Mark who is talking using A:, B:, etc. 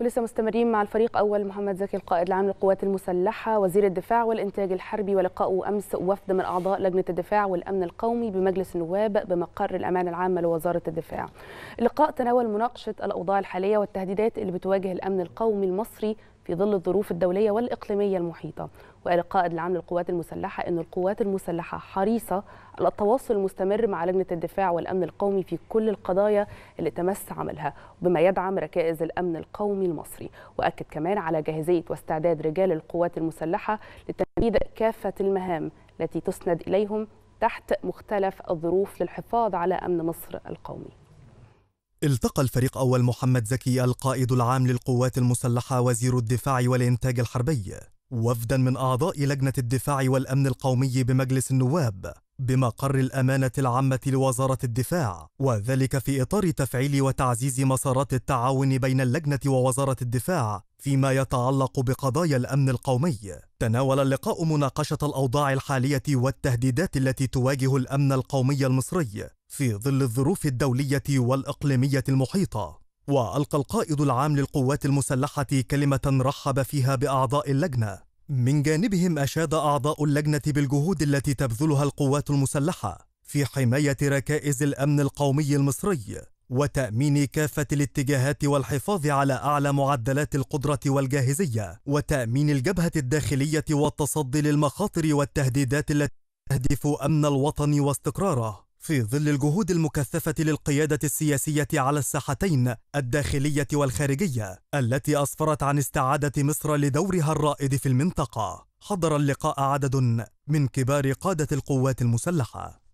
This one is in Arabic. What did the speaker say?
A: ولسه مستمرين مع الفريق أول محمد زكي القائد العام للقوات المسلحة وزير الدفاع والإنتاج الحربي ولقاؤه أمس وفد من أعضاء لجنة الدفاع والأمن القومي بمجلس النواب بمقر الأمانة العامة لوزارة الدفاع اللقاء تناول مناقشة الأوضاع الحالية والتهديدات اللي بتواجه الأمن القومي المصري في ظل الظروف الدولية والإقليمية المحيطة وقال القائد العام للقوات المسلحة أن القوات المسلحة حريصة على التواصل المستمر مع لجنة الدفاع والأمن القومي في كل القضايا اللي تمس عملها بما يدعم ركائز الأمن القومي المصري وأكد كمان على جاهزية واستعداد رجال القوات المسلحة لتنفيذ كافة المهام التي تسند إليهم تحت مختلف الظروف للحفاظ على أمن مصر القومي
B: التقى الفريق أول محمد زكي القائد العام للقوات المسلحة وزير الدفاع والإنتاج الحربي وفدا من أعضاء لجنة الدفاع والأمن القومي بمجلس النواب بمقر الأمانة العامة لوزارة الدفاع وذلك في إطار تفعيل وتعزيز مسارات التعاون بين اللجنة ووزارة الدفاع فيما يتعلق بقضايا الأمن القومي تناول اللقاء مناقشة الأوضاع الحالية والتهديدات التي تواجه الأمن القومي المصري في ظل الظروف الدولية والإقليمية المحيطة وألقى القائد العام للقوات المسلحة كلمة رحب فيها بأعضاء اللجنة من جانبهم أشاد أعضاء اللجنة بالجهود التي تبذلها القوات المسلحة في حماية ركائز الأمن القومي المصري وتأمين كافة الاتجاهات والحفاظ على أعلى معدلات القدرة والجاهزية وتأمين الجبهة الداخلية والتصدي للمخاطر والتهديدات التي تهدف أمن الوطن واستقراره في ظل الجهود المكثفة للقيادة السياسية على الساحتين الداخلية والخارجية التي أسفرت عن استعادة مصر لدورها الرائد في المنطقة حضر اللقاء عدد من كبار قادة القوات المسلحة